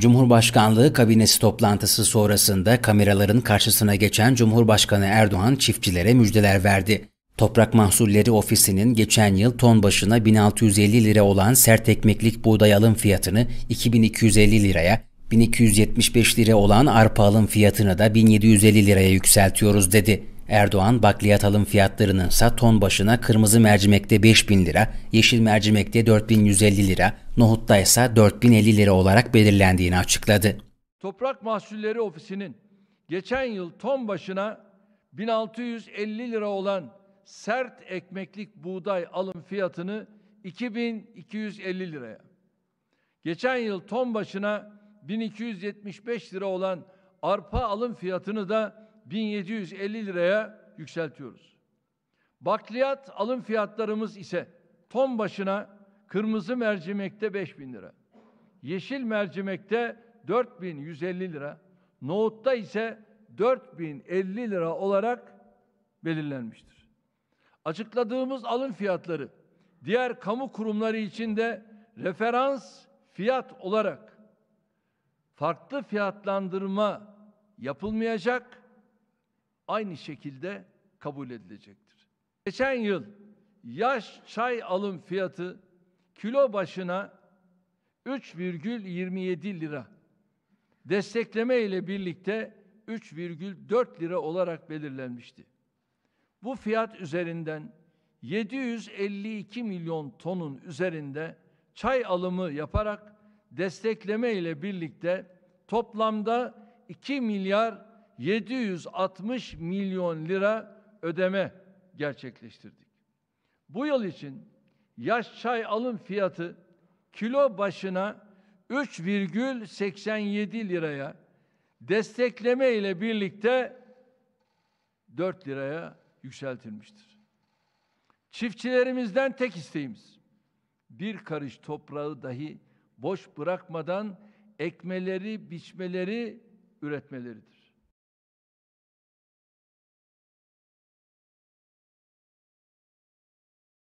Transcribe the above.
Cumhurbaşkanlığı kabinesi toplantısı sonrasında kameraların karşısına geçen Cumhurbaşkanı Erdoğan çiftçilere müjdeler verdi. Toprak Mahsulleri Ofisi'nin geçen yıl ton başına 1650 lira olan sert ekmeklik buğday alım fiyatını 2250 liraya, 1275 lira olan arpa alım fiyatını da 1750 liraya yükseltiyoruz dedi. Erdoğan bakliyat alım fiyatlarının ise ton başına kırmızı mercimekte 5000 lira, yeşil mercimekte 4150 lira, nohutta ise 4050 lira olarak belirlendiğini açıkladı. Toprak Mahsulleri Ofisi'nin geçen yıl ton başına 1650 lira olan sert ekmeklik buğday alım fiyatını 2250 liraya, geçen yıl ton başına 1275 lira olan arpa alım fiyatını da 1750 liraya yükseltiyoruz. Bakliyat alım fiyatlarımız ise ton başına kırmızı mercimekte 5000 lira, yeşil mercimekte 4150 lira, nohutta ise 4050 lira olarak belirlenmiştir. Açıkladığımız alım fiyatları diğer kamu kurumları için de referans fiyat olarak farklı fiyatlandırma yapılmayacak aynı şekilde kabul edilecektir. Geçen yıl yaş çay alım fiyatı kilo başına 3,27 lira. Destekleme ile birlikte 3,4 lira olarak belirlenmişti. Bu fiyat üzerinden 752 milyon tonun üzerinde çay alımı yaparak destekleme ile birlikte toplamda 2 milyar 760 milyon lira ödeme gerçekleştirdik. Bu yıl için yaş çay alım fiyatı kilo başına 3,87 liraya destekleme ile birlikte 4 liraya yükseltilmiştir. Çiftçilerimizden tek isteğimiz bir karış toprağı dahi boş bırakmadan ekmeleri, biçmeleri, üretmeleridir.